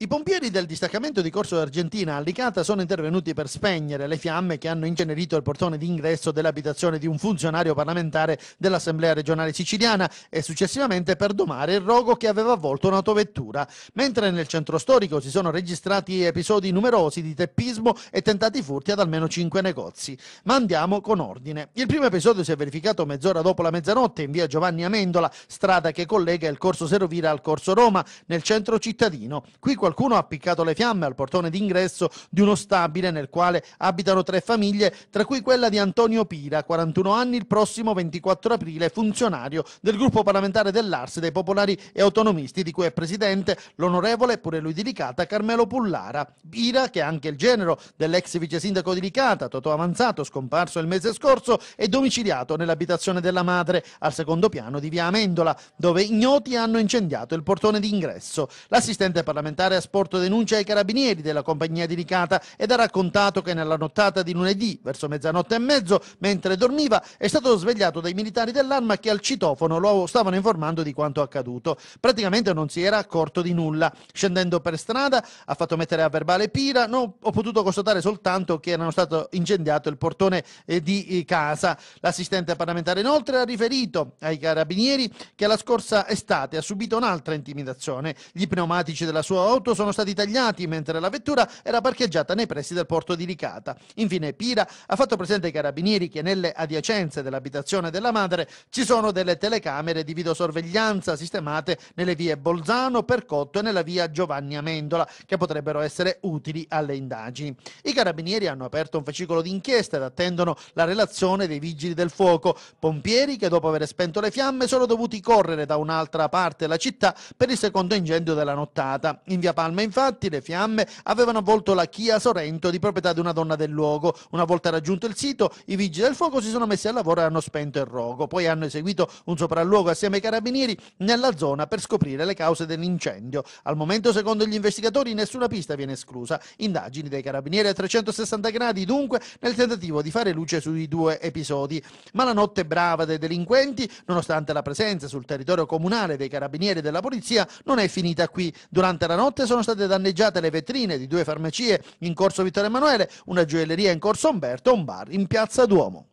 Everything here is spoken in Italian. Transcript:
I pompieri del distaccamento di Corso d'Argentina a Licata sono intervenuti per spegnere le fiamme che hanno incenerito il portone d'ingresso dell'abitazione di un funzionario parlamentare dell'Assemblea regionale siciliana e successivamente per domare il rogo che aveva avvolto un'autovettura. Mentre nel centro storico si sono registrati episodi numerosi di teppismo e tentati furti ad almeno cinque negozi. Ma andiamo con ordine. Il primo episodio si è verificato mezz'ora dopo la mezzanotte in via Giovanni Amendola, strada che collega il Corso Serovira al Corso Roma, nel centro cittadino. Qui qualcuno ha appiccato le fiamme al portone d'ingresso di uno stabile nel quale abitano tre famiglie, tra cui quella di Antonio Pira, 41 anni, il prossimo 24 aprile, funzionario del gruppo parlamentare dell'Arse dei Popolari e Autonomisti, di cui è presidente l'onorevole, pure lui di Licata, Carmelo Pullara. Pira, che è anche il genero dell'ex vice sindaco di Licata, Totò Avanzato, scomparso il mese scorso, è domiciliato nell'abitazione della madre, al secondo piano di via Amendola, dove ignoti hanno incendiato il portone d'ingresso. L'assistente parlamentare ha sporto denuncia ai carabinieri della compagnia di Ricata ed ha raccontato che nella nottata di lunedì, verso mezzanotte e mezzo, mentre dormiva, è stato svegliato dai militari dell'arma che al citofono lo stavano informando di quanto accaduto. Praticamente non si era accorto di nulla. Scendendo per strada ha fatto mettere a verbale Pira, no, ho potuto constatare soltanto che erano stato incendiato il portone eh, di eh, casa. L'assistente parlamentare inoltre ha riferito ai carabinieri che la scorsa estate ha subito un'altra intimidazione. Gli pneumatici della sua auto auto sono stati tagliati mentre la vettura era parcheggiata nei pressi del porto di Ricata. Infine Pira ha fatto presente ai carabinieri che nelle adiacenze dell'abitazione della madre ci sono delle telecamere di videosorveglianza sistemate nelle vie Bolzano, Percotto e nella via Giovanni Amendola che potrebbero essere utili alle indagini. I carabinieri hanno aperto un fascicolo di inchiesta ed attendono la relazione dei vigili del fuoco, pompieri che dopo aver spento le fiamme sono dovuti correre da un'altra parte della città per il secondo incendio della nottata. In via Palma. Infatti le fiamme avevano avvolto la Chia Sorento di proprietà di una donna del luogo. Una volta raggiunto il sito, i vigili del fuoco si sono messi al lavoro e hanno spento il rogo. Poi hanno eseguito un sopralluogo assieme ai carabinieri nella zona per scoprire le cause dell'incendio. Al momento, secondo gli investigatori, nessuna pista viene esclusa. Indagini dei carabinieri a 360 gradi, dunque, nel tentativo di fare luce sui due episodi. Ma la notte brava dei delinquenti, nonostante la presenza sul territorio comunale dei carabinieri e della polizia, non è finita qui. Durante la notte sono state danneggiate le vetrine di due farmacie in corso Vittorio Emanuele, una gioielleria in corso Umberto, e un bar in piazza Duomo.